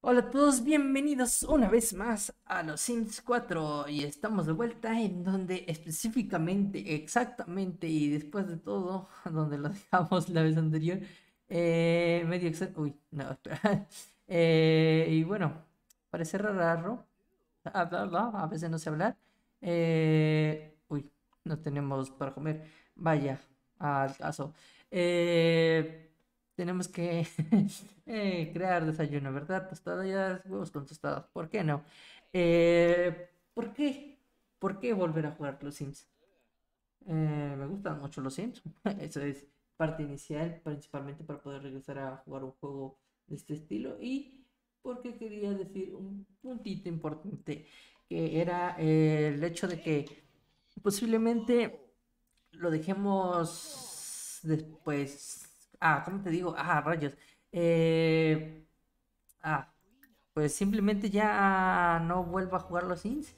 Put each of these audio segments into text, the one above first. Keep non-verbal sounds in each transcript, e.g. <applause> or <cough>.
Hola a todos, bienvenidos una vez más a los Sims 4 y estamos de vuelta en donde específicamente, exactamente y después de todo, <laughs> donde lo dejamos la vez anterior, eh, medio exacto, uy, no, <laughs> espera, eh, y bueno, parece raro, a veces no sé hablar, eh, uy, no tenemos para comer, vaya, al caso, eh tenemos que <laughs> eh, crear desayuno, ¿verdad? Tostadas, huevos con tostadas, ¿por qué no? Eh, ¿Por qué? ¿Por qué volver a jugar los Sims? Eh, me gustan mucho los Sims, <laughs> eso es parte inicial, principalmente para poder regresar a jugar un juego de este estilo y porque quería decir un puntito importante que era el hecho de que posiblemente lo dejemos después Ah, ¿cómo te digo? Ah, rayos. Eh, ah, pues simplemente ya no vuelvo a jugar los Sims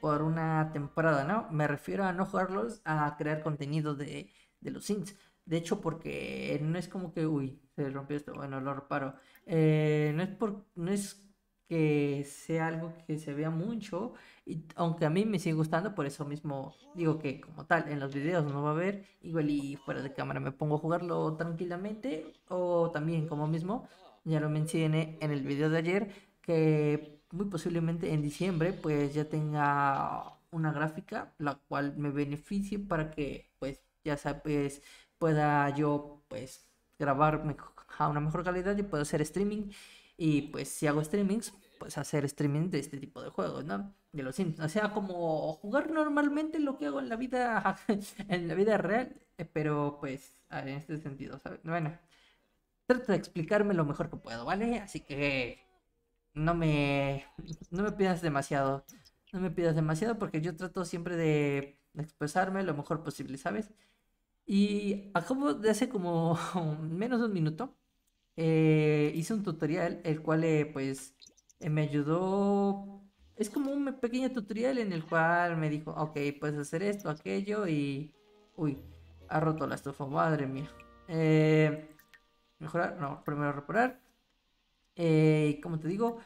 por una temporada, ¿no? Me refiero a no jugarlos, a crear contenido de, los Sims. De hecho, porque no es como que, uy, se rompió esto, bueno, lo reparo. Eh, no es por, no es que sea algo que se vea mucho, y aunque a mí me sigue gustando, por eso mismo digo que como tal en los videos no va a haber, igual y fuera de cámara me pongo a jugarlo tranquilamente, o también como mismo, ya lo mencioné en el video de ayer, que muy posiblemente en diciembre pues ya tenga una gráfica la cual me beneficie para que pues ya sabes pues, pueda yo pues grabarme a una mejor calidad y puedo hacer streaming y pues si hago streamings pues hacer streaming de este tipo de juegos, ¿no? De los Sims. O sea, como jugar normalmente lo que hago en la vida, <laughs> en la vida real, eh, pero pues en este sentido, ¿sabes? Bueno, trato de explicarme lo mejor que puedo, ¿vale? Así que no me, no me pidas demasiado, no me pidas demasiado porque yo trato siempre de expresarme lo mejor posible, ¿sabes? Y acabo de hace como <laughs> menos de un minuto, eh, hice un tutorial el cual eh, pues eh, me ayudó, es como un pequeño tutorial en el cual me dijo, ok, puedes hacer esto, aquello y... Uy, ha roto la estufa, madre mía. Eh, mejorar, no, primero reparar. Eh, como te digo,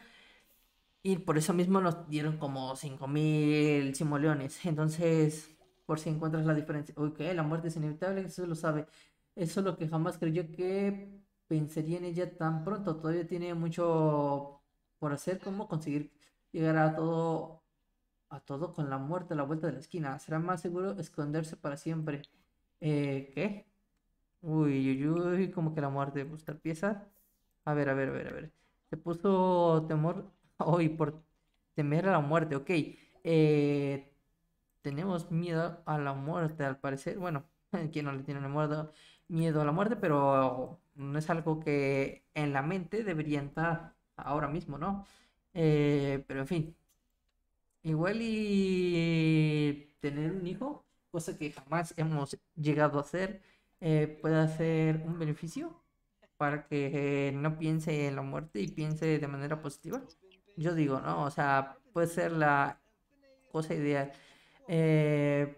y por eso mismo nos dieron como 5000 simoleones. Entonces, por si encuentras la diferencia. Uy, que la muerte es inevitable, eso lo sabe. Eso es lo que jamás creyó que pensaría en ella tan pronto. Todavía tiene mucho por hacer cómo conseguir llegar a todo a todo con la muerte a la vuelta de la esquina. Será más seguro esconderse para siempre. Eh, ¿Qué? Uy, uy, uy, como que la muerte buscar pieza? A ver, a ver, a ver, a ver. Se puso temor hoy <laughs> por temer a la muerte, ok. Eh, tenemos miedo a la muerte, al parecer. Bueno, <laughs> quien no le tiene miedo, miedo a la muerte, pero no es algo que en la mente debería entrar ahora mismo, ¿no? Eh, pero en fin, igual y tener un hijo, cosa que jamás hemos llegado a hacer, eh, puede ser un beneficio para que no piense en la muerte y piense de manera positiva. Yo digo, ¿no? O sea, puede ser la cosa ideal. Eh,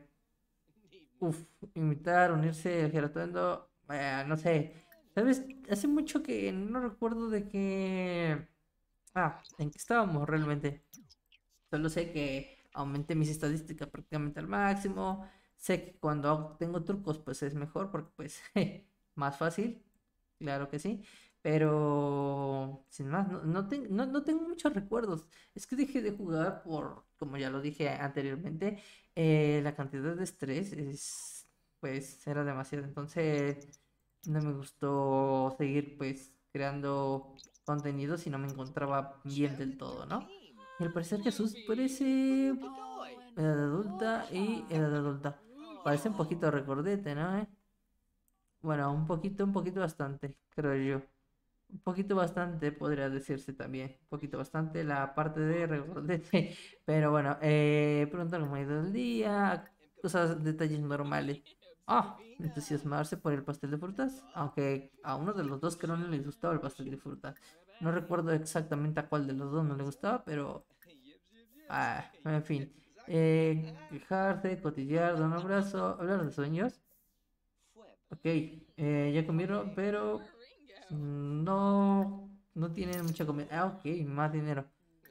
uf, invitar, unirse al Geratuendo, no sé, ¿Sabes? Hace mucho que no recuerdo de que... Ah, ¿en qué estábamos realmente? Solo sé que aumenté mis estadísticas prácticamente al máximo. Sé que cuando tengo trucos pues es mejor porque pues <laughs> más fácil. Claro que sí. Pero, sin más, no, no, no, tengo muchos recuerdos. Es que dejé de jugar por, como ya lo dije anteriormente, eh, la cantidad de estrés es, pues era demasiado. Entonces, no me gustó seguir pues creando contenido si no me encontraba bien del todo, ¿no? Y al parecer Jesús parece edad eh, adulta y edad adulta. Parece un poquito recordete, ¿no? Eh, bueno, un poquito, un poquito bastante, creo yo. Un poquito bastante podría decirse también. Un poquito bastante la parte de recordete. <laughs> Pero bueno, eh, pronto lo ha ido el día, cosas, detalles normales. Ah, entusiasmarse por el pastel de frutas, aunque a uno de los dos Que no le gustaba el pastel de frutas No recuerdo exactamente a cuál de los dos no le gustaba, pero... Ah, en fin. Eh, quejarse, cotillar, dar un abrazo, hablar de sueños. Ok, eh, ya comieron, pero mm, no, no tienen mucha comida. Ah, ok, más dinero.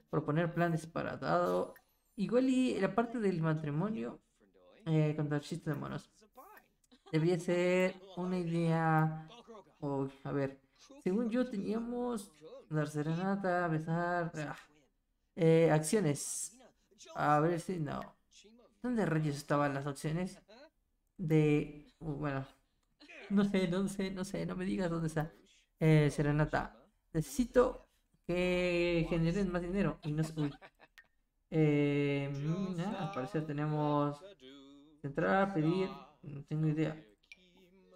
Proponer plan disparatado. Igual y la parte del matrimonio eh, contar chistes de monos. Debería ser una idea. a ver. Según yo teníamos dar serenata, besar. Ah, eh, acciones. A ver si no. ¿Dónde reyes estaban las acciones? De. bueno. No sé, no sé, no sé, no me digas dónde está. Eh, serenata. Necesito que generen más dinero. Y no sé. Eh, parecer tenemos. Entrar, pedir. No tengo idea.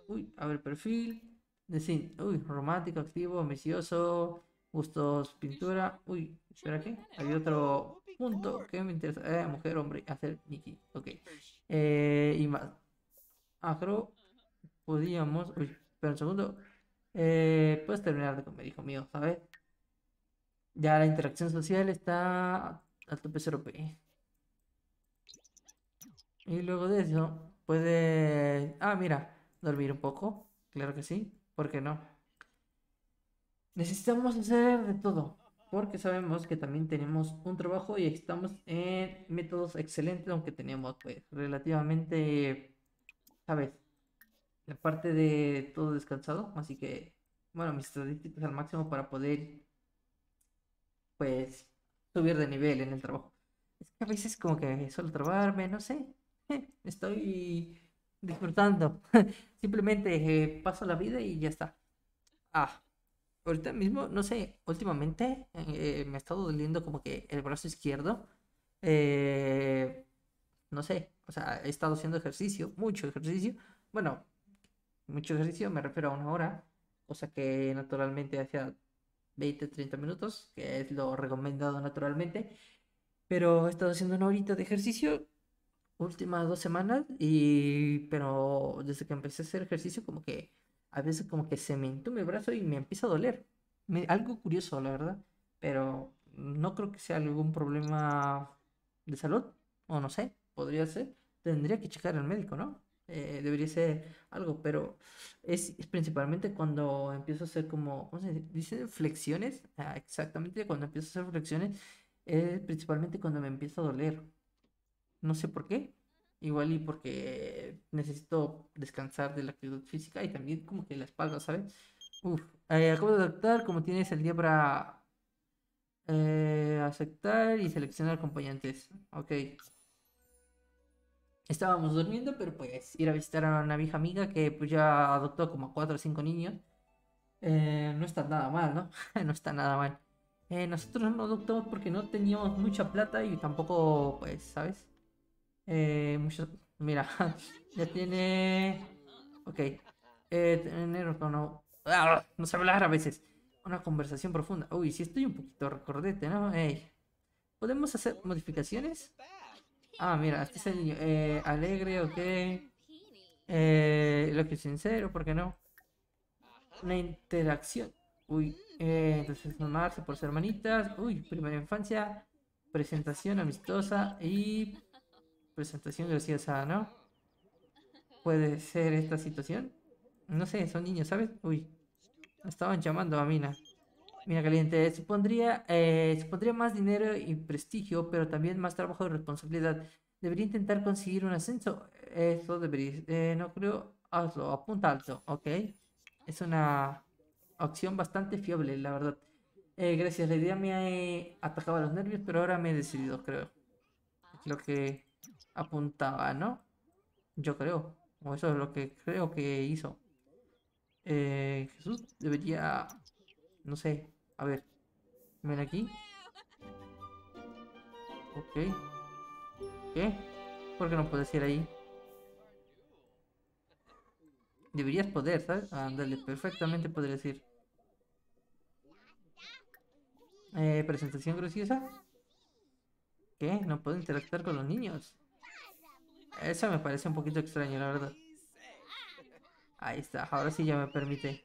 Uy, a ver, perfil. Decir, uy, romántico, activo, ambicioso, gustos, pintura. Uy, espera que hay otro punto que me interesa. Eh, mujer, hombre, hacer niki, Ok. Eh, y más. Agro, podíamos. Uy, espera un segundo. Eh, puedes terminar de comer, hijo mío, ¿sabes? Ya la interacción social está al tope 0p. Y luego de eso, Puede... Ah, mira, dormir un poco, claro que sí, ¿por qué no? Necesitamos hacer de todo, porque sabemos que también tenemos un trabajo y estamos en métodos excelentes, aunque tenemos pues relativamente, ¿sabes? La parte de todo descansado, así que, bueno, mis estadísticas al máximo para poder, pues, subir de nivel en el trabajo. Es que a veces como que solo trabarme, no sé, <laughs> estoy disfrutando. <laughs> Simplemente eh, paso la vida y ya está. Ah, ahorita mismo, no sé, últimamente eh, me ha estado doliendo como que el brazo izquierdo. Eh, no sé, o sea, he estado haciendo ejercicio, mucho ejercicio. Bueno, mucho ejercicio me refiero a una hora, o sea que naturalmente hacía 20, 30 minutos, que es lo recomendado naturalmente. Pero he estado haciendo una horita de ejercicio últimas dos semanas y pero desde que empecé a hacer ejercicio como que a veces como que se me entume mi brazo y me empieza a doler. algo curioso, la verdad, pero no creo que sea algún problema de salud, o no sé, podría ser. Tendría que checar al médico, ¿no? Eh, debería ser algo, pero es, principalmente cuando empiezo a hacer como, ¿cómo se dice? Flexiones, ah, exactamente, cuando empiezo a hacer flexiones es principalmente cuando me empieza a doler no sé por qué. Igual y porque necesito descansar de la actividad física y también como que la espalda, ¿sabes? Uf. Eh, acabo de adoptar, como tienes el día para eh, aceptar y seleccionar acompañantes. Ok. Estábamos durmiendo, pero pues ir a visitar a una vieja amiga que pues ya adoptó como cuatro o cinco niños. Eh, no está nada mal, ¿no? <laughs> no está nada mal. nosotros no adoptamos porque no teníamos mucha plata y tampoco, pues, ¿sabes? Eh, mira, <laughs> ya tiene... Ok. Eh, tener, no, no se hablar a veces. Una conversación profunda. Uy, si estoy un poquito recordete, ¿no? ¿Podemos hacer modificaciones? Ah, mira, este es el niño. Eh, alegre, ok. Eh, lo que es sincero, ¿por qué no? Una interacción. Uy, eh, entonces nomarse por ser hermanitas. Uy, primera infancia. Presentación amistosa y presentación graciosa, ¿no? ¿Puede ser esta situación? No sé, son niños, ¿sabes? Uy, estaban llamando a Mina. Mina Caliente, supondría, eh, supondría más dinero y prestigio, pero también más trabajo y responsabilidad. Debería intentar conseguir un ascenso. Eso debería, eh, no creo, hazlo, apunta alto, ¿ok? Es una opción bastante fiable, la verdad. Eh, gracias, la idea me ha atacado los nervios, pero ahora me he decidido, creo. lo que apuntaba, ¿no? Yo creo, o eso es lo que creo que hizo. Eh, Jesús debería, no sé, a ver, ven aquí. Ok. ¿Qué? ¿Por qué no puedes ir ahí? Deberías poder, ¿sabes? Andarle perfectamente podrías ir. Eh, presentación graciosa. ¿Qué? No puedo interactuar con los niños. Eso me parece un poquito extraño, la verdad. Ahí está, ahora sí ya me permite.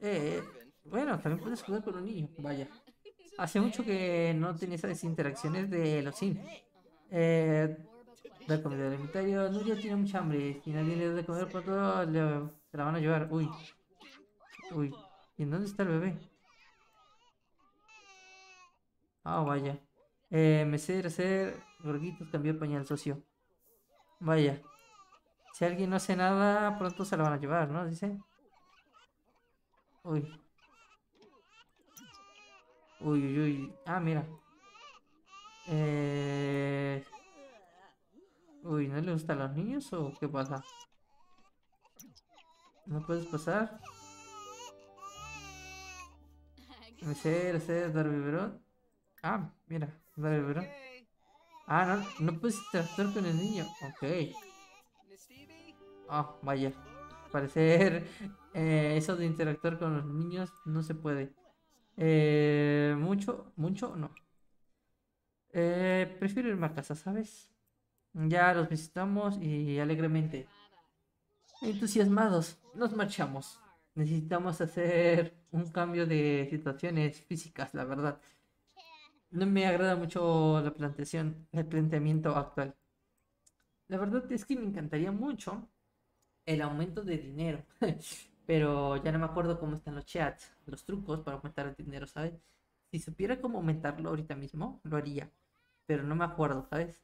Eh, eh, bueno, también puedes jugar con un niño, vaya. Hace mucho que no tenía esas interacciones de los sims. Eh, comida al inventario. Nuria tiene mucha hambre. Si nadie le da de comer todo, le, la van a llevar. Uy. Uy. ¿Y en dónde está el bebé? Ah, vaya. Eh, ser hacer gorguitos, cambió pañal socio. Vaya. Si alguien no hace nada, pronto se lo van a llevar, ¿no? Dice. Uy. Uy, uy, uy. Ah, mira. Eh... Uy, ¿no le gustan los niños o qué pasa? ¿No puedes pasar? ser hacer, dar biberón. Ah, mira, vale, ¿verdad? Ah, no, no puedes interactuar con el niño. Ok. Ah, vaya. Parecer eh, eso de interactuar con los niños no se puede. Eh, mucho, mucho, no. Eh, prefiero irme a casa, ¿sabes? Ya los visitamos y alegremente. Entusiasmados, nos marchamos. Necesitamos hacer un cambio de situaciones físicas, la verdad. No me agrada mucho la planteación, el planteamiento actual. La verdad es que me encantaría mucho el aumento de dinero. <laughs> Pero ya no me acuerdo cómo están los chats, los trucos para aumentar el dinero, ¿sabes? Si supiera cómo aumentarlo ahorita mismo, lo haría. Pero no me acuerdo, ¿sabes?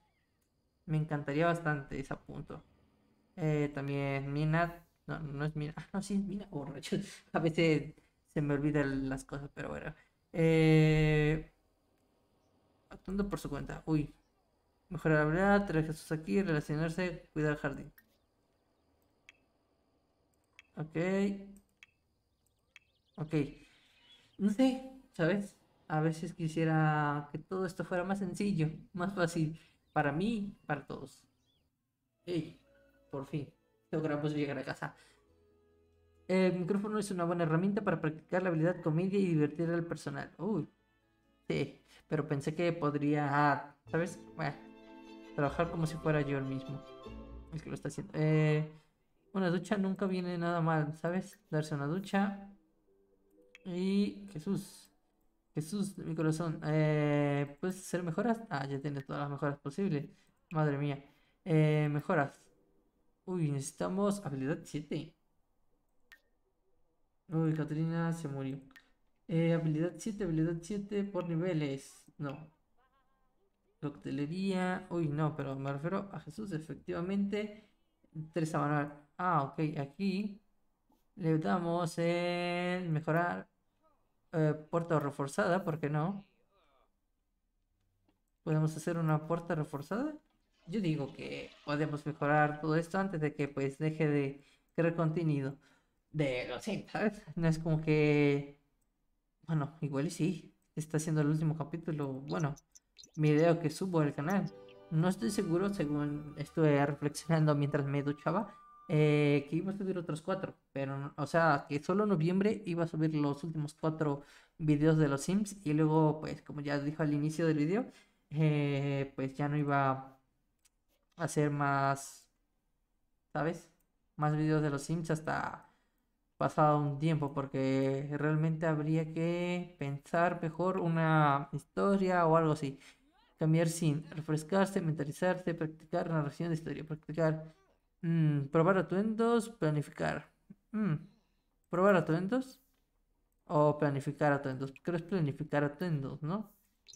Me encantaría bastante ese punto. Eh, también Mina. No, no es Mina. Ah, <laughs> no, sí es Mina. <laughs> a veces se me olvidan las cosas, pero bueno. Eh, actuando por su cuenta. Uy. Mejorar habilidad, traer Jesús aquí, relacionarse, cuidar el jardín. Ok. Ok. No sé, ¿sabes? A veces quisiera que todo esto fuera más sencillo, más fácil. Para mí, para todos. Y por fin. Logramos llegar a casa. El micrófono es una buena herramienta para practicar la habilidad comedia y divertir al personal. Uy, pero pensé que podría, ah, ¿sabes? Bueno, trabajar como si fuera yo el mismo, Es que lo está haciendo. Eh, una ducha nunca viene nada mal, ¿sabes? Darse una ducha. Y Jesús, Jesús, mi corazón, eh, ¿puedes hacer mejoras? Ah, ya tiene todas las mejoras posibles. Madre mía. Eh, mejoras. Uy, necesitamos habilidad 7. Uy, Katrina se murió. Eh, habilidad 7, habilidad 7 por niveles. No. Coctelería. Uy, no, pero me refiero a Jesús, efectivamente. Tres abanar. Ah, ok, aquí le damos en mejorar eh, puerta reforzada, ¿por qué no? ¿Podemos hacer una puerta reforzada? Yo digo que podemos mejorar todo esto antes de que pues deje de crear contenido de los ¿sabes? <laughs> No es como que bueno, igual y sí. Está siendo el último capítulo, bueno, video que subo el canal. No estoy seguro, según estuve reflexionando mientras me duchaba, eh, que iba a subir otros cuatro. Pero, o sea, que solo en noviembre iba a subir los últimos cuatro videos de los Sims. Y luego, pues, como ya dijo al inicio del video, eh, pues ya no iba a hacer más, ¿sabes? Más videos de los Sims hasta pasado un tiempo porque realmente habría que pensar mejor una historia o algo así. Cambiar sin refrescarse, mentalizarse, practicar narración de historia, practicar, mm, probar atuendos, planificar. Mm, probar atuendos o planificar atuendos. Creo es planificar atuendos, ¿no?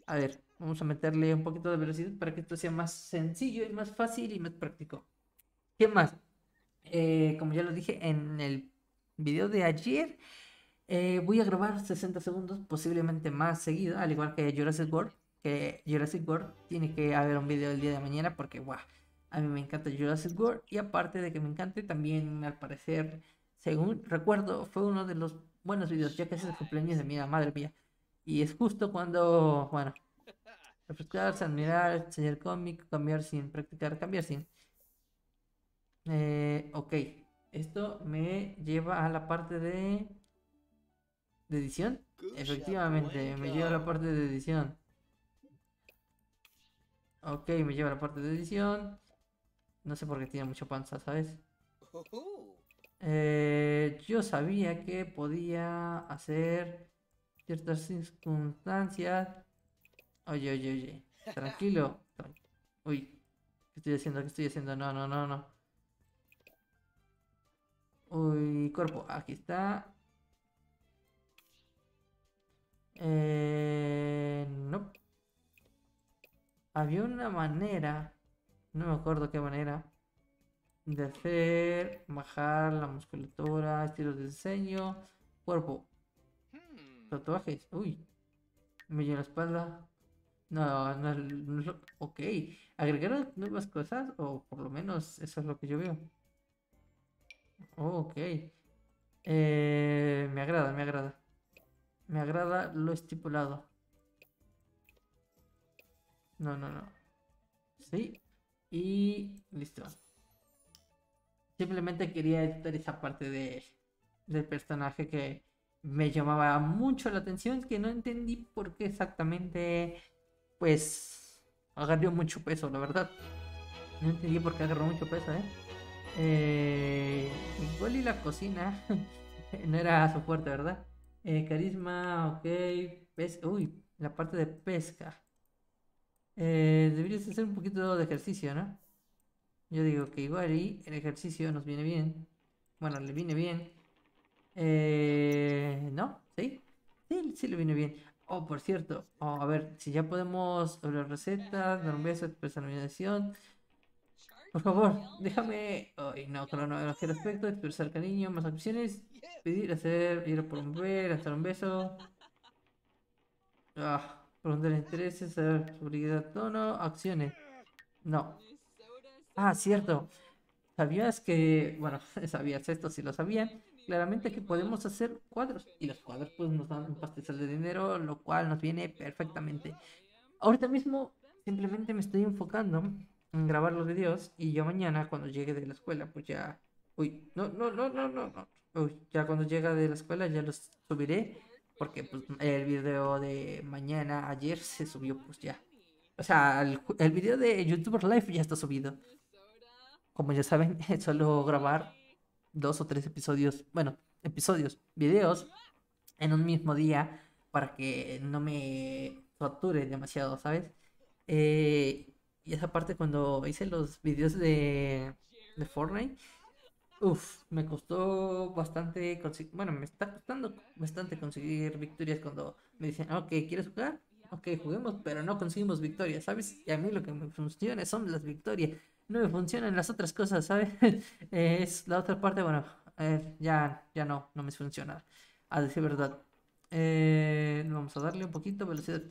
A ver, vamos a meterle un poquito de velocidad para que esto sea más sencillo y más fácil y más práctico. ¿Qué más? Eh, como ya lo dije en el video de ayer. Eh, voy a grabar 60 segundos, posiblemente más seguido, al igual que Jurassic World. Que Jurassic World tiene que haber un video el día de mañana porque, wow, a mí me encanta Jurassic World. Y aparte de que me encante, también al parecer, según recuerdo, fue uno de los buenos videos, ya que es el cumpleaños de mi madre mía. Y es justo cuando, bueno, refrescarse, admirar, enseñar cómic, cambiar sin, practicar, cambiar sin. Eh, ok. Esto me lleva a la parte de... ¿De edición? Efectivamente, me lleva a la parte de edición. Ok, me lleva a la parte de edición. No sé por qué tiene mucha panza, ¿sabes? Oh. Eh, yo sabía que podía hacer ciertas circunstancias. Oye, oye, oye. <laughs> Tranquilo. Uy, ¿qué estoy haciendo? ¿Qué estoy haciendo? No, no, no, no. Uy, cuerpo, aquí está. Eh, no. Había una manera, no me acuerdo qué manera, de hacer bajar la musculatura, estilos de diseño, cuerpo, hmm. tatuajes. Uy, me en la espalda. No, no, no, ok. ¿Agregaron nuevas cosas? O por lo menos eso es lo que yo veo. Oh, ok. Eh, me agrada, me agrada. Me agrada lo estipulado. No, no, no. Sí. Y listo. Simplemente quería editar esa parte de, del personaje que me llamaba mucho la atención, que no entendí por qué exactamente, pues, agarró mucho peso, la verdad. No entendí por qué agarró mucho peso, ¿eh? Eh, igual y la cocina <laughs> no era su fuerte, ¿verdad? Eh, carisma, ok. Uy, la parte de pesca. Eh, deberías hacer un poquito de ejercicio, ¿no? Yo digo que igual y el ejercicio nos viene bien. Bueno, le viene bien. Eh, ¿No? ¿Sí? Sí, sí le viene bien. Oh, por cierto. Oh, a ver, si ya podemos... Las recetas, personalización... Por favor, déjame. Ay, no, con la novedad respecto, expresar cariño, más acciones, pedir, hacer, ir por un ver, hacer un beso. Ah, le intereses, saber seguridad, tono acciones. No. Ah, cierto. ¿Sabías que, bueno, <laughs> sabías esto si lo sabían? Claramente que podemos hacer cuadros y los cuadros pues nos dan un de dinero, lo cual nos viene perfectamente. Ahorita mismo simplemente me estoy enfocando grabar los videos y yo mañana cuando llegue de la escuela, pues ya... Uy, no, no, no, no, no, no. ya cuando llegue de la escuela ya los subiré porque pues, el video de mañana, ayer se subió pues ya. O sea, el, el video de YouTuber Life ya está subido. Como ya saben, solo <laughs> grabar dos o tres episodios, bueno, episodios, videos en un mismo día para que no me sature demasiado, ¿sabes? Eh, y esa parte cuando hice los videos de, de Fortnite, uff, me costó bastante conseguir, bueno, me está costando bastante conseguir victorias cuando me dicen, ah, ok, ¿quieres jugar? Ok, juguemos, pero no conseguimos victorias, ¿sabes? Y a mí lo que me funciona son las victorias, no me funcionan las otras cosas, ¿sabes? <laughs> es la otra parte, bueno, eh, ya, ya no, no me funciona, a decir verdad. Eh, vamos a darle un poquito de velocidad.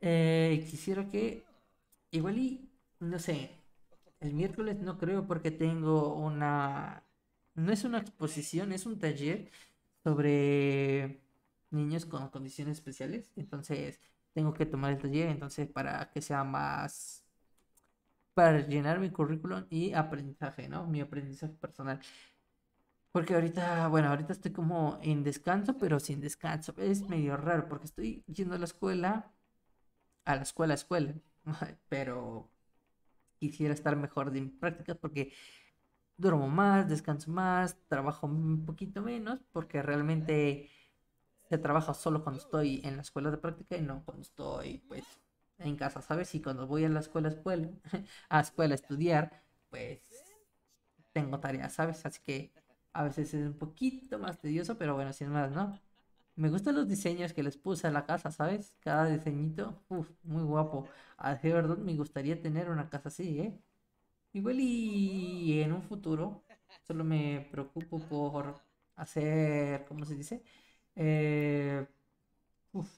Eh, quisiera que Igual y, no sé, el miércoles no creo porque tengo una... No es una exposición, es un taller sobre niños con condiciones especiales. Entonces, tengo que tomar el taller, entonces, para que sea más... Para llenar mi currículum y aprendizaje, ¿no? Mi aprendizaje personal. Porque ahorita, bueno, ahorita estoy como en descanso, pero sin descanso. Es medio raro porque estoy yendo a la escuela, a la escuela, a escuela. <laughs> pero quisiera estar mejor de prácticas porque duermo más, descanso más, trabajo un poquito menos, porque realmente se trabaja solo cuando estoy en la escuela de práctica y no cuando estoy, pues, en casa, ¿sabes? Y cuando voy a la escuela, escuela <laughs> a escuela a estudiar, pues, tengo tareas, ¿sabes? Así que a veces es un poquito más tedioso, pero bueno, sin más, ¿no? Me gustan los diseños que les puse a la casa, ¿sabes? Cada diseñito, uff, muy guapo. A de verdad me gustaría tener una casa así, ¿eh? Igual y en un futuro, solo me preocupo por hacer, ¿cómo se dice? Eh, uff.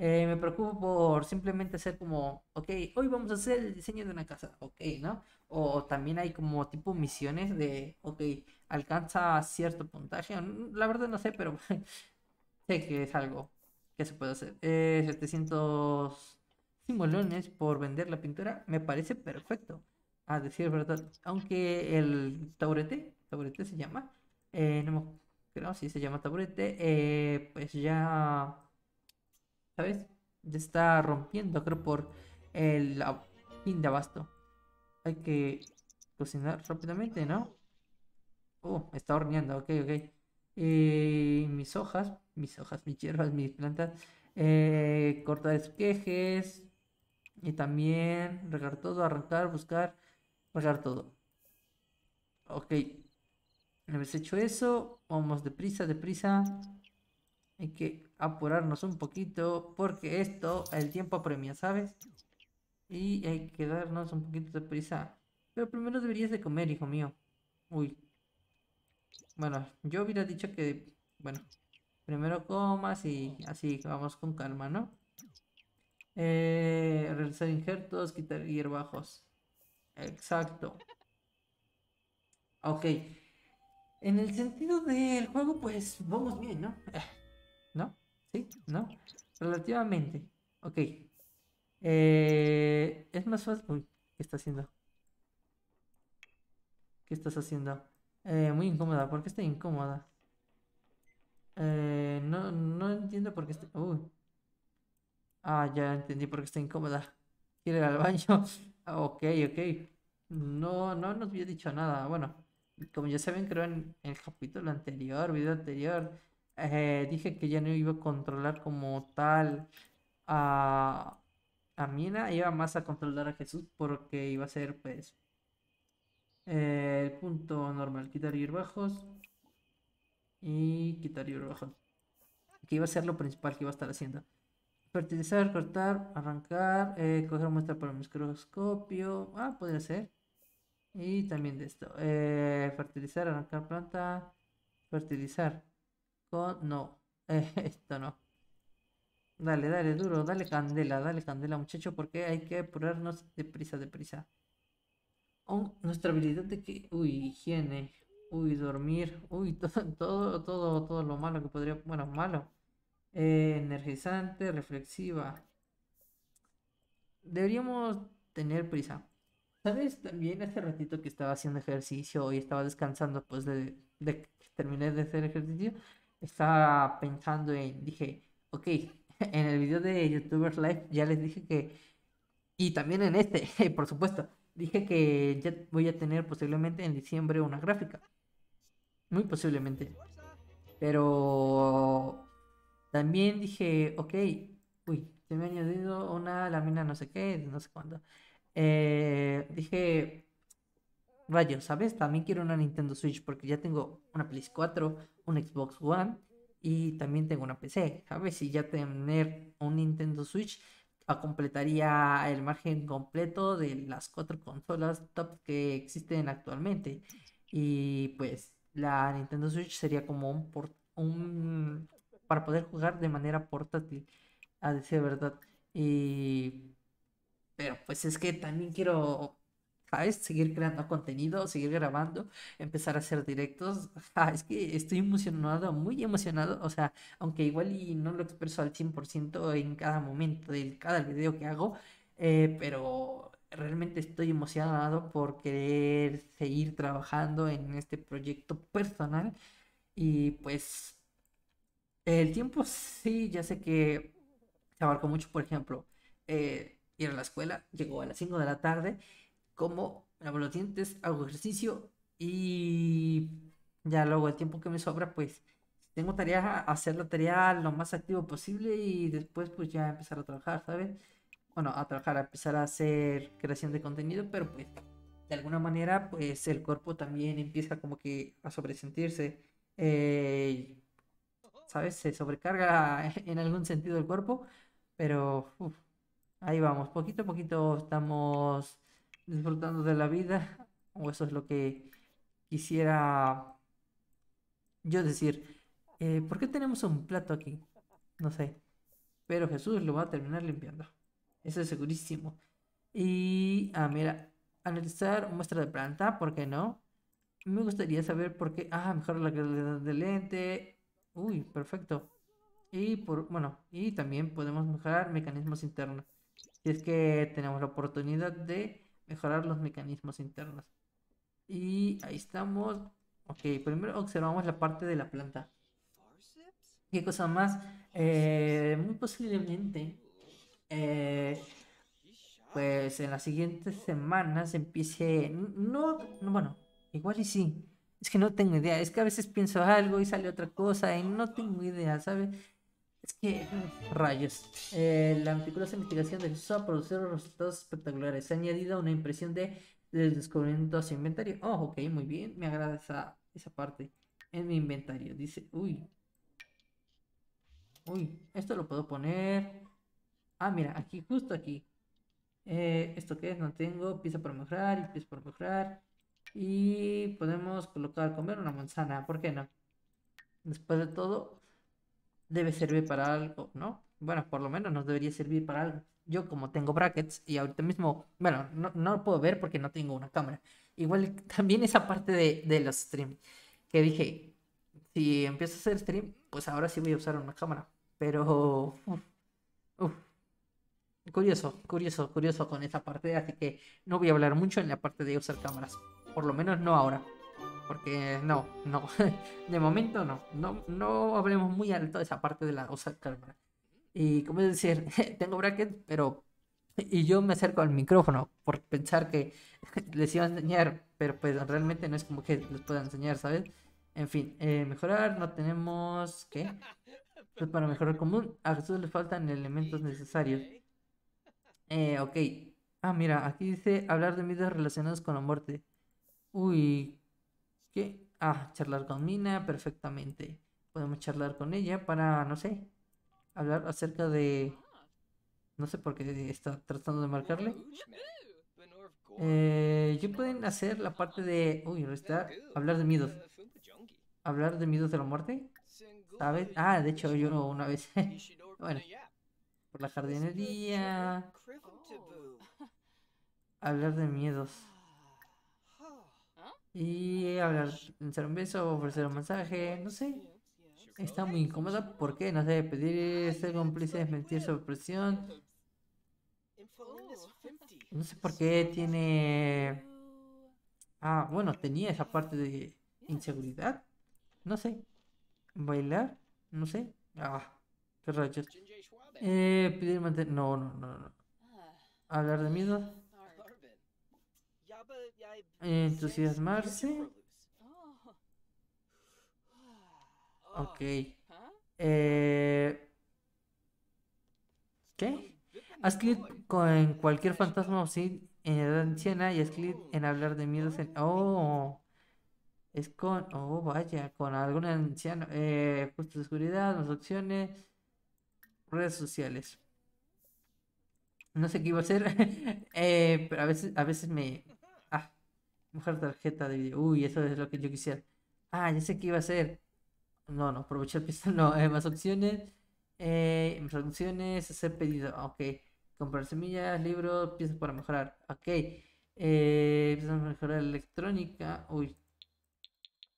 Eh, me preocupo por simplemente hacer como, ok, hoy vamos a hacer el diseño de una casa, ok, ¿no? O también hay como tipo misiones de, ok, alcanza cierto puntaje, mm, la verdad no sé, pero <laughs> sé que es algo que se puede hacer. Eh, 700 simoleones por vender la pintura me parece perfecto, a decir verdad, aunque el taburete, taburete se llama, eh, no creo si se llama taburete, eh, pues ya ¿sabes? Ya está rompiendo, creo, por el fin de abasto. Hay que cocinar rápidamente, ¿no? Oh, está horneando, ok, ok. Eh, mis hojas, mis hojas, mis hierbas, mis plantas. Eh, cortar esquejes. Y también regar todo, arrancar, buscar, regar todo. Ok. Una vez hecho eso, vamos deprisa, deprisa. Hay que apurarnos un poquito porque esto, el tiempo apremia, ¿sabes? Y hay que darnos un poquito de prisa. Pero primero deberías de comer, hijo mío. Uy. Bueno, yo hubiera dicho que, bueno, primero comas y así vamos con calma, ¿no? Eh, realizar injertos, quitar hierbajos. Exacto. Ok. En el sentido del juego, pues vamos bien, ¿no? Eh. ¿Sí? ¿No? Relativamente. Ok. Eh, es más fácil. Uy, ¿qué está haciendo? ¿Qué estás haciendo? Eh, muy incómoda. ¿Por qué está incómoda? Eh, no, no entiendo por qué está. Ah, ya entendí por qué está incómoda. Quiere ir al baño. <laughs> Ah, ok, ok. No, no nos había dicho nada. Bueno, como ya saben, creo en el capítulo anterior, video anterior eh, dije que ya no iba a controlar como tal a, a Mina, iba más a controlar a Jesús porque iba a ser pues eh, el punto normal, quitar y bajos y quitar y ir bajos, que iba a ser lo principal que iba a estar haciendo. Fertilizar, cortar, arrancar, eh, coger muestra para microscopio, ah, podría ser. Y también de esto, fertilizar, arrancar planta, fertilizar. No, <laughs> esto no. Dale, dale, duro, dale candela, dale candela, muchacho, porque hay que apurarnos deprisa, deprisa. prisa oh, nuestra habilidad de que... Uy, higiene. Uy, dormir. Uy, <laughs> todo, todo, todo, todo lo malo que podría... Bueno, malo. Eh, energizante, reflexiva. Deberíamos tener prisa. ¿Sabes? También hace ratito que estaba haciendo ejercicio y estaba descansando, pues de, de que terminé de hacer ejercicio, estaba pensando en, dije, ok, <laughs> en el video de YouTubers Live ya les dije que, y también en este, <laughs> por supuesto, dije que ya voy a tener posiblemente en diciembre una gráfica. Muy posiblemente. Pero también dije, ok, uy, se me ha añadido una lámina no sé qué, no sé cuándo. Eh, dije, rayos, ¿sabes? También quiero una Nintendo Switch porque ya tengo una ps 4, un Xbox One y también tengo una PC, ¿sabes? Y ya tener un Nintendo Switch ah, completaría el margen completo de las cuatro consolas top que existen actualmente. Y pues la Nintendo Switch sería como un, un para poder jugar de manera portátil, a decir verdad. Y pero pues es que también quiero ¿sabes? Seguir creando contenido, seguir grabando, empezar a hacer directos. es que estoy emocionado, muy emocionado. O sea, aunque igual y no lo expreso al 100% en cada momento de cada video que hago, eh, pero realmente estoy emocionado por querer seguir trabajando en este proyecto personal. Y pues el tiempo sí, ya sé que se abarcó mucho, por ejemplo, eh, ir a la escuela, llegó a las 5 de la tarde como hago los dientes, hago ejercicio y ya luego el tiempo que me sobra, pues tengo tarea, hacer la tarea lo más activo posible y después pues ya empezar a trabajar, ¿sabes? Bueno, a trabajar, a empezar a hacer creación de contenido, pero pues de alguna manera pues el cuerpo también empieza como que a sobresentirse, eh, ¿sabes? Se sobrecarga <laughs> en algún sentido el cuerpo, pero ahí vamos, poquito a poquito estamos disfrutando de la vida, o eso es lo que quisiera yo decir. Eh, ¿Por qué tenemos un plato aquí? No sé. Pero Jesús lo va a terminar limpiando. Eso es segurísimo. Y, ah, mira, analizar muestra de planta, ¿por qué no? Me gustaría saber por qué. Ah, mejor la calidad del lente. Uy, perfecto. Y por, bueno, y también podemos mejorar mecanismos internos. Si es que tenemos la oportunidad de mejorar los mecanismos internos. Y ahí estamos. Ok, primero observamos la parte de la planta. ¿Qué cosa más? Eh, muy posiblemente, eh, pues en las siguientes semanas empiece... No, no, bueno, igual y sí. Es que no tengo idea. Es que a veces pienso algo y sale otra cosa y no tengo idea, ¿sabes? rayos. Eh, la meticulosa investigación del SOA producir resultados espectaculares. Se ha añadido una impresión de, del descubrimiento a su inventario. Oh, ok, muy bien. Me agrada esa, parte. En mi inventario. Dice, uy. Uy, esto lo puedo poner. Ah, mira, aquí, justo aquí. Eh, ¿Esto qué es? No tengo. Pieza para mejorar y pieza para mejorar. Y podemos colocar, comer una manzana. ¿Por qué no? Después de todo, debe servir para algo, ¿no? Bueno, por lo menos nos debería servir para algo. Yo como tengo brackets y ahorita mismo, bueno, no, puedo ver porque no tengo una cámara. Igual <laughs> también esa parte de, los streams, que dije, si empiezo a hacer stream, pues ahora sí voy a usar una cámara. Pero, curioso, curioso, curioso con esa parte, así que no voy a hablar mucho en la parte de usar cámaras, por lo menos no ahora. Porque no, no. <laughs> De momento no. No, no hablemos muy alto de esa parte de la osa cámara. Y como decir, <laughs> tengo brackets pero. Y yo me acerco al micrófono por pensar que <laughs> les iba a enseñar, pero pues realmente no es como que les pueda enseñar, ¿sabes? En fin, eh, mejorar no tenemos. ¿Qué? Pues para mejorar común, a Jesús le faltan elementos necesarios. Eh, ok. Ah, mira, aquí dice hablar de miedos relacionados con la muerte. Uy, Ah, charlar con Mina, perfectamente. Podemos charlar con ella para, no sé, hablar acerca de... No sé por qué está tratando de marcarle. yo eh, pueden hacer la parte de... Uy, está... Hablar de miedos. Hablar de miedos de la muerte. Ah, de hecho yo una vez. <laughs> bueno. Por la jardinería. Oh. Hablar de miedos. Y hablar, hacer un beso, ofrecer un mensaje? no sé. Está muy incómoda, ¿por qué? No sé, pedir ser cómplice desmentir mentir sobre presión. No sé por qué tiene... Ah, bueno, tenía esa parte de inseguridad. No sé. Bailar, no sé. Ah, qué rayos. Eh, pedir mantener... No, no, no, no. Hablar de miedo entusiasmarse. Ok. Eh, ¿Qué? Haz clic con cualquier fantasma o en edad anciana y haz clic en hablar de miedos en... Oh, es con... Oh, vaya, con algún anciano. Eh, justo de seguridad, más opciones, redes sociales. No sé qué iba a hacer, <laughs> eh, pero a veces, a veces me, Mejor tarjeta de video. Uy, eso es lo que yo quisiera. Ah, ya sé que iba a ser No, no, aprovechar pistola. <laughs> No, hay eh, más opciones. Eh, más opciones, hacer pedido. Ah, ok. Comprar semillas, libros, piezas para mejorar. Ok. Eh, piezas para mejorar electrónica. Uy.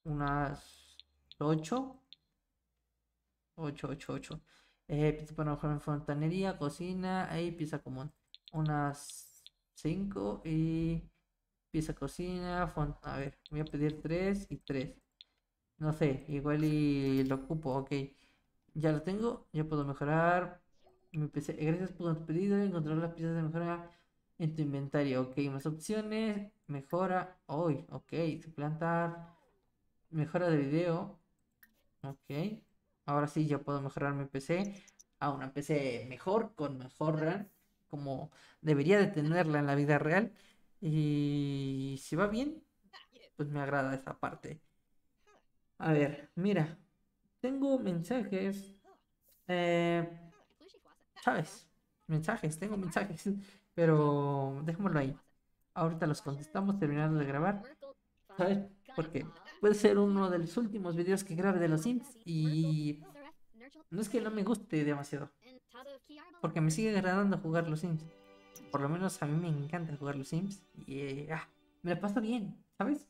Unas 8. 8, 8, 8. piezas para mejorar en fontanería, cocina. Ahí pieza común. Unas 5 y Pieza cocina, font... A ver, voy a pedir tres y 3. No sé, igual y lo ocupo, ok. Ya lo tengo, ya puedo mejorar. Mi PC. Gracias por tu pedido, encontrar las piezas de mejora en tu inventario. Ok, más opciones, mejora. Hoy, ok, suplantar. Mejora de video. Ok, ahora sí ya puedo mejorar mi PC a una PC mejor, con mejor RAM, como debería de tenerla en la vida real. Y si va bien, pues me agrada esa parte. A ver, mira, tengo mensajes. Eh, ¿Sabes? Mensajes, tengo mensajes, <laughs> pero dejémoslo ahí. Ahorita los contestamos terminando de grabar. ¿Sabes? Porque puede ser uno de los últimos videos que grabe de los Sims y no es que no me guste demasiado. Porque me sigue agradando jugar los Sims por lo menos a mí me encanta jugar los Sims y eh, ah, me la paso bien, ¿sabes?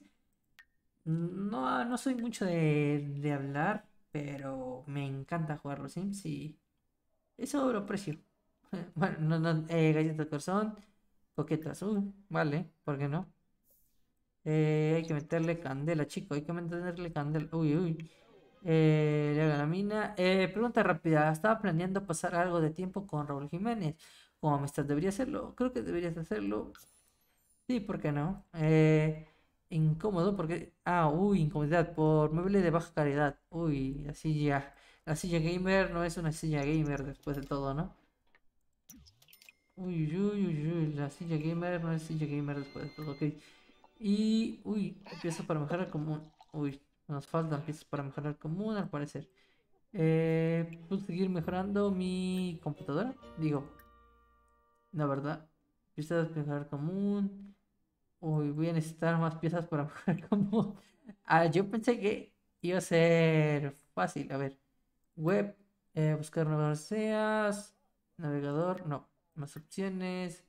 No, no soy mucho de, hablar, pero me encanta jugar los Sims y eso lo aprecio. <laughs> Bueno, no, no, eh, corazón, Coquetas azul, vale, ¿por qué no? Eh, hay que meterle candela, chico, hay que meterle candela. Uy, uy. le hago la mina. pregunta rápida, estaba planeando pasar algo de tiempo con Raúl Jiménez como amistad debería hacerlo. Creo que deberías hacerlo. Sí, ¿por qué no? Eh, incómodo porque... Ah, uy, incomodidad por mueble de baja calidad. Uy, la silla. La silla gamer no es una silla gamer después de todo, ¿no? Uy, uy, uy, uy, la silla gamer no es silla gamer después de todo, ok. Y, uy, piezas para mejorar común. Uy, nos faltan piezas para mejorar el común al parecer. Eh, ¿Puedo seguir mejorando mi computadora? Digo, la verdad. Piezas de mejorar común. Uy, voy a necesitar más piezas para mejorar <laughs> común. Ah, yo pensé que iba a ser fácil. A ver, web, eh, buscar nuevas SEAS, navegador, no, más opciones,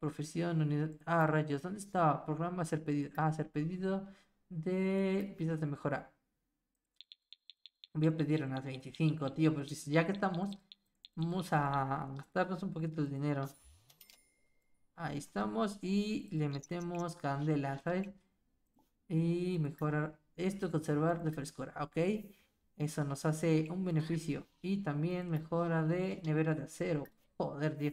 profesión, unidad. Ah, rayos, ¿dónde estaba? Programa, hacer pedido. Ah, hacer pedido de piezas de mejora. Voy a pedir unas 25, tío. Pues ya que estamos, vamos a gastarnos un poquito de dinero. Ahí estamos y le metemos candela, ¿sabes? Y mejorar esto, conservar de frescura, ¿ok? Eso nos hace un beneficio. Y también mejora de nevera de acero. Joder, tío.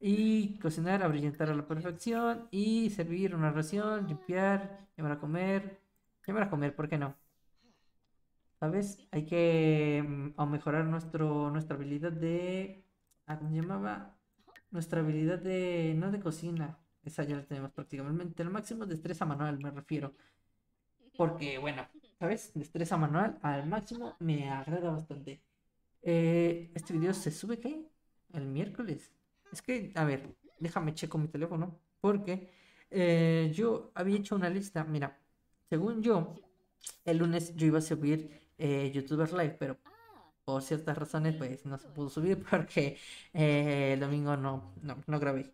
Y cocinar, abrillentar a la perfección. Y servir una ración, limpiar, llamar a comer. Llamar a comer, ¿por qué no? ¿Sabes? Hay que mm, mejorar nuestro, nuestra habilidad de... Ah, ¿Cómo llamaba? Nuestra habilidad de. No de cocina. Esa ya la tenemos prácticamente. El máximo destreza manual, me refiero. Porque, bueno, ¿sabes? Destreza manual al máximo me agrada bastante. Eh, este video se sube, ¿qué? El miércoles. Es que, a ver, déjame checo mi teléfono. Porque eh, yo había hecho una lista. Mira, según yo, el lunes yo iba a subir eh, YouTuber Live, pero por ciertas razones pues no se pudo subir <laughs> porque eh, el domingo no, no, grabé.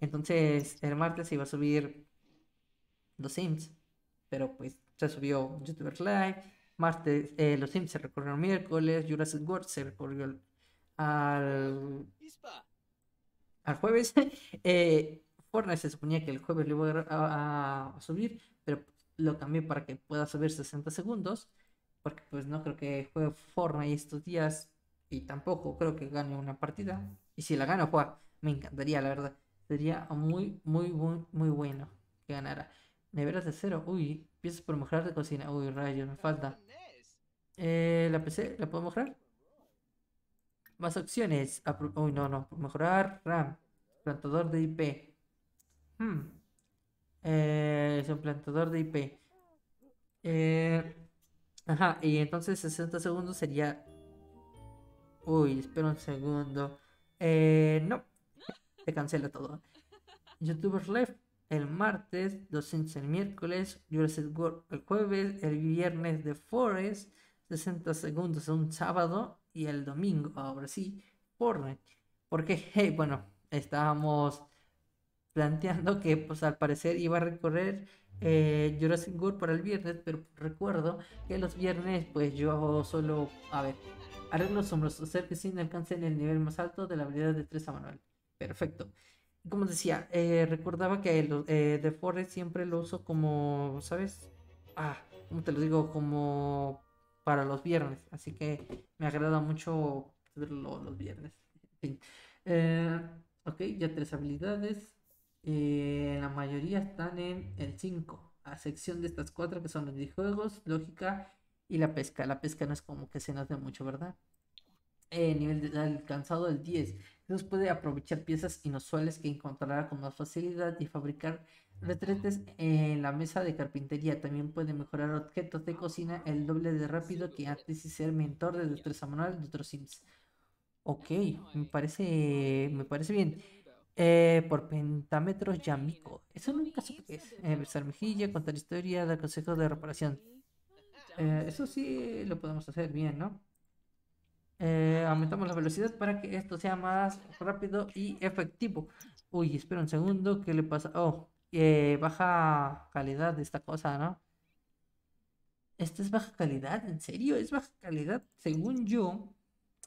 Entonces el martes iba a subir Los Sims, pero pues se subió Youtubers Live. Martes, eh, Los Sims se recorrieron miércoles, Jurassic World se recorrió al, jueves. <laughs> eh, Fortnite se suponía que el jueves lo iba a, a subir, pero lo cambié para que pueda subir 60 segundos porque pues no creo que juegue forma estos días y tampoco creo que gane una partida. Y si la gana, juega, me encantaría, la verdad. Sería muy, muy, muy, muy bueno que ganara. Neveras de cero, uy, piezas por mejorar de cocina, uy, rayos, me falta. Eh, la PC, ¿la puedo mejorar? Más opciones, uy, no, no, mejorar RAM, plantador de IP. Hmm. Eh, es un plantador de IP. Eh, Ajá, y entonces 60 segundos sería... Uy, espera un segundo. Eh, no, se cancela todo. YouTubers Left, el martes, 200 el miércoles, Jurassic World el jueves, el viernes de Forest, 60 segundos un sábado y el domingo, ahora sí, Fortnite. Porque, hey, bueno, estábamos planteando que pues al parecer iba a recorrer eh, Jurassic World para el viernes, pero recuerdo que los viernes pues yo hago solo, a ver, arreglo hombros, hacer que sin alcance en el nivel más alto de la habilidad de 3 a manual. Perfecto. Como decía, eh, recordaba que el, eh, The Forest siempre lo uso como, ¿sabes? Ah, como te lo digo, como para los viernes. Así que me agrada mucho los viernes. En eh, ok, ya tres habilidades eh, la mayoría están en el 5, a sección de estas cuatro que son los videojuegos, lógica y la pesca. La pesca no es como que se nos mucho, ¿verdad? Eh, nivel alcanzado el 10. Entonces puede aprovechar piezas inusuales que encontrará con más facilidad y fabricar retretes en la mesa de carpintería. También puede mejorar objetos de cocina el doble de rápido que antes y ser mentor de destreza manual de otros sims. Ok, me parece, me parece bien eh, por pentámetros Yamiko. Eso nunca supe que es. Versar eh, mejilla, contar historia, del consejos de reparación. Eh, eso sí lo podemos hacer bien, ¿no? Eh, aumentamos la velocidad para que esto sea más rápido y efectivo. Uy, espera un segundo, ¿qué le pasa? Oh, baja calidad de esta cosa, ¿no? Esta es baja calidad, ¿en serio? Es baja calidad. Según yo,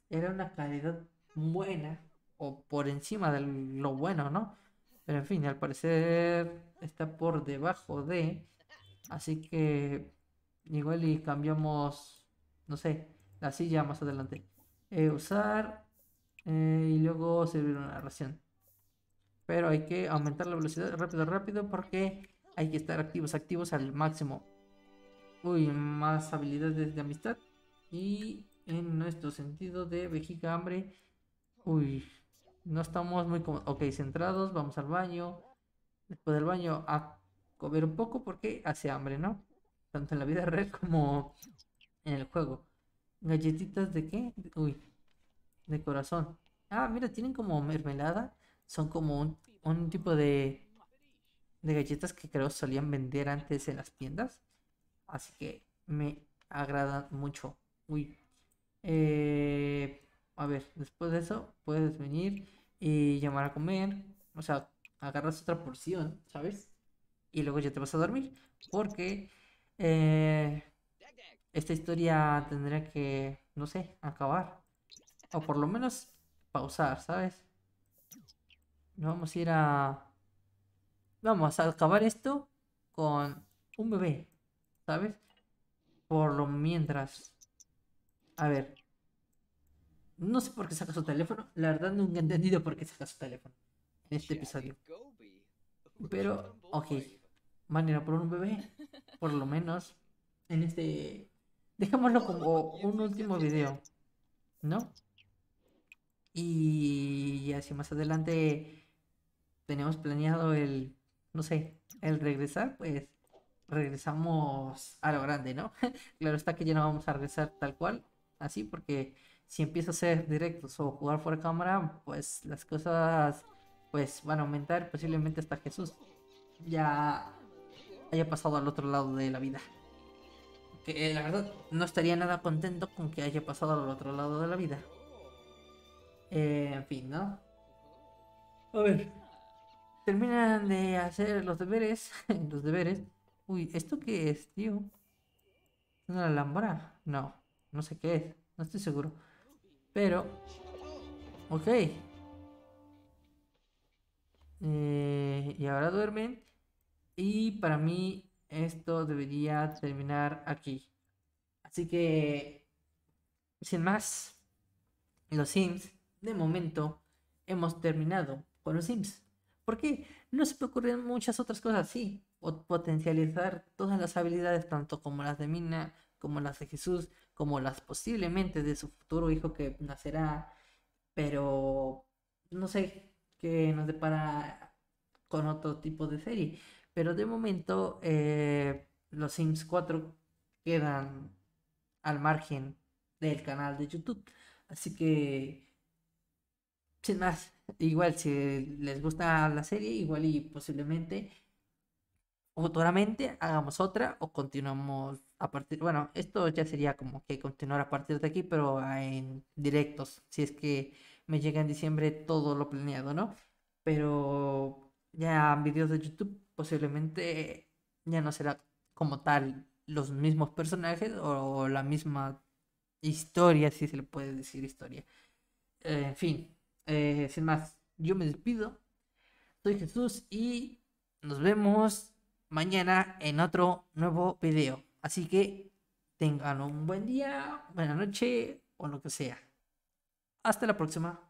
era una calidad buena o por encima de lo bueno, ¿no? Pero en fin, al parecer está por debajo de. Así que igual y cambiamos, no sé, la silla más adelante. Eh, usar eh, y luego servir una ración. Pero hay que aumentar la velocidad rápido, rápido porque hay que estar activos, activos al máximo. Uy, más habilidades de amistad. Y en nuestro sentido de vejiga hambre. Uy, no estamos muy como. Ok, centrados, vamos al baño. Después del baño a comer un poco porque hace hambre, ¿no? Tanto en la vida <laughs> real como en el juego. Galletitas de qué? Uy, de corazón. Ah, mira, tienen como mermelada. Son como un, un tipo de, de galletas que creo solían vender antes en las tiendas. Así que me agradan mucho. Uy. Eh, a ver, después de eso puedes venir y llamar a comer, o sea, agarras otra porción, ¿sabes? Y luego ya te vas a dormir, porque eh, esta historia tendría que, no sé, acabar, o por lo menos pausar, ¿sabes? vamos a ir a... Vamos a acabar esto con un bebé, ¿sabes? Por lo mientras. A ver, no sé por qué saca su teléfono. La verdad nunca he entendido por qué saca su teléfono en este episodio. Pero, ok. Manera por un bebé. Por lo menos. En este. Dejémoslo como un último video. ¿No? Y así más adelante tenemos planeado el. No sé. El regresar, pues. Regresamos a lo grande, ¿no? <laughs> claro está que ya no vamos a regresar tal cual. Así porque si empiezo a hacer directos o jugar fuera de cámara, pues las cosas pues van a aumentar posiblemente hasta Jesús ya haya pasado al otro lado de la vida. Que la verdad no estaría nada contento con que haya pasado al otro lado de la vida. Eh, en fin, ¿no? A ver. Terminan de hacer los deberes. <laughs> los deberes. Uy, ¿esto qué es, tío? ¿Es una lámpara No, no sé qué es. No estoy seguro. Pero... Ok. Eh, y ahora duermen. Y para mí esto debería terminar aquí. Así que... Sin más. Los Sims, de momento, hemos terminado con los Sims. porque No se pueden ocurrir muchas otras cosas así. O potencializar todas las habilidades, tanto como las de Mina, como las de Jesús, como las posiblemente de su futuro hijo que nacerá, pero no sé qué nos depara con otro tipo de serie. Pero de momento eh, los Sims 4 quedan al margen del canal de YouTube. Así que, sin más, igual si les gusta la serie, igual y posiblemente futuramente hagamos otra o continuamos a partir, bueno, esto ya sería como que continuar a partir de aquí, pero en directos, si es que me llega en diciembre todo lo planeado, ¿no? Pero ya en videos de YouTube posiblemente ya no será como tal los mismos personajes o la misma historia, si se le puede decir historia. Eh, en fin, eh, sin más, yo me despido. Soy Jesús y nos vemos mañana en otro nuevo video. Así que tengan un buen día, buena noche o lo que sea. Hasta la próxima.